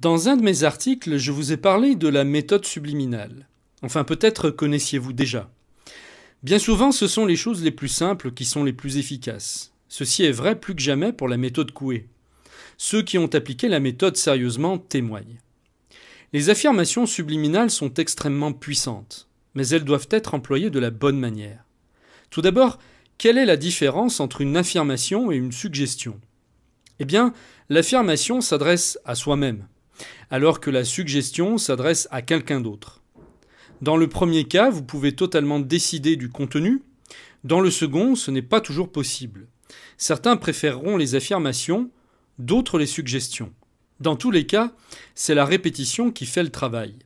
Dans un de mes articles, je vous ai parlé de la méthode subliminale. Enfin, peut-être connaissiez-vous déjà. Bien souvent, ce sont les choses les plus simples qui sont les plus efficaces. Ceci est vrai plus que jamais pour la méthode Coué. Ceux qui ont appliqué la méthode sérieusement témoignent. Les affirmations subliminales sont extrêmement puissantes, mais elles doivent être employées de la bonne manière. Tout d'abord, quelle est la différence entre une affirmation et une suggestion Eh bien, l'affirmation s'adresse à soi-même, alors que la suggestion s'adresse à quelqu'un d'autre. Dans le premier cas, vous pouvez totalement décider du contenu, dans le second, ce n'est pas toujours possible. Certains préféreront les affirmations, d'autres les suggestions. Dans tous les cas, c'est la répétition qui fait le travail.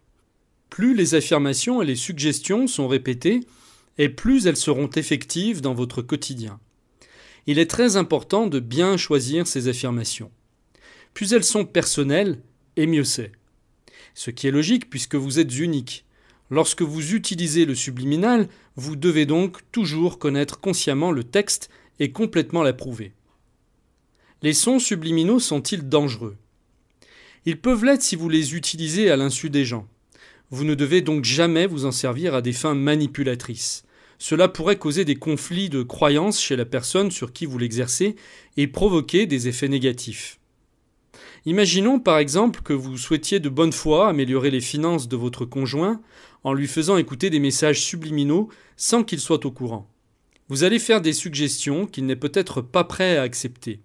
Plus les affirmations et les suggestions sont répétées, et plus elles seront effectives dans votre quotidien. Il est très important de bien choisir ces affirmations. Plus elles sont personnelles, et mieux c'est. Ce qui est logique puisque vous êtes unique. Lorsque vous utilisez le subliminal, vous devez donc toujours connaître consciemment le texte et complètement l'approuver. Les sons subliminaux sont-ils dangereux Ils peuvent l'être si vous les utilisez à l'insu des gens. Vous ne devez donc jamais vous en servir à des fins manipulatrices. Cela pourrait causer des conflits de croyances chez la personne sur qui vous l'exercez et provoquer des effets négatifs. Imaginons par exemple que vous souhaitiez de bonne foi améliorer les finances de votre conjoint en lui faisant écouter des messages subliminaux sans qu'il soit au courant. Vous allez faire des suggestions qu'il n'est peut-être pas prêt à accepter.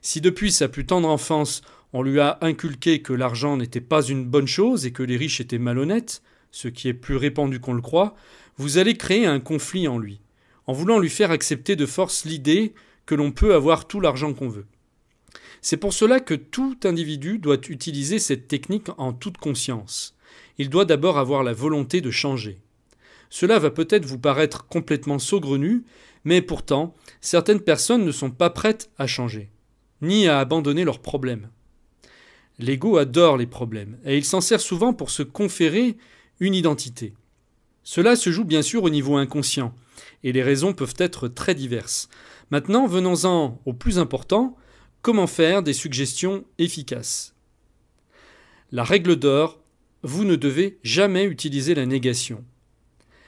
Si depuis sa plus tendre enfance on lui a inculqué que l'argent n'était pas une bonne chose et que les riches étaient malhonnêtes, ce qui est plus répandu qu'on le croit, vous allez créer un conflit en lui, en voulant lui faire accepter de force l'idée que l'on peut avoir tout l'argent qu'on veut. C'est pour cela que tout individu doit utiliser cette technique en toute conscience. Il doit d'abord avoir la volonté de changer. Cela va peut-être vous paraître complètement saugrenu, mais pourtant, certaines personnes ne sont pas prêtes à changer, ni à abandonner leurs problèmes. L'ego adore les problèmes, et il s'en sert souvent pour se conférer une identité. Cela se joue bien sûr au niveau inconscient, et les raisons peuvent être très diverses. Maintenant, venons-en au plus important, Comment faire des suggestions efficaces La règle d'or, vous ne devez jamais utiliser la négation.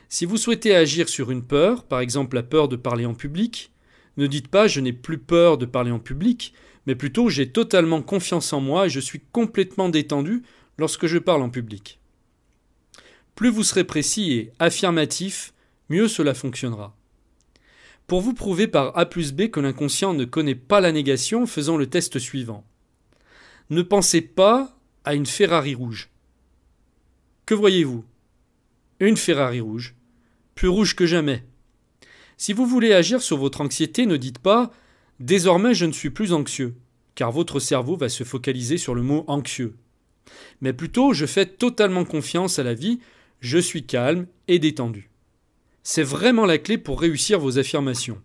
Si vous souhaitez agir sur une peur, par exemple la peur de parler en public, ne dites pas je n'ai plus peur de parler en public, mais plutôt j'ai totalement confiance en moi et je suis complètement détendu lorsque je parle en public. Plus vous serez précis et affirmatif, mieux cela fonctionnera. Pour vous prouver par A plus B que l'inconscient ne connaît pas la négation, faisons le test suivant. Ne pensez pas à une Ferrari rouge. Que voyez-vous Une Ferrari rouge, plus rouge que jamais. Si vous voulez agir sur votre anxiété, ne dites pas Désormais je ne suis plus anxieux, car votre cerveau va se focaliser sur le mot anxieux. Mais plutôt je fais totalement confiance à la vie, je suis calme et détendu. C'est vraiment la clé pour réussir vos affirmations.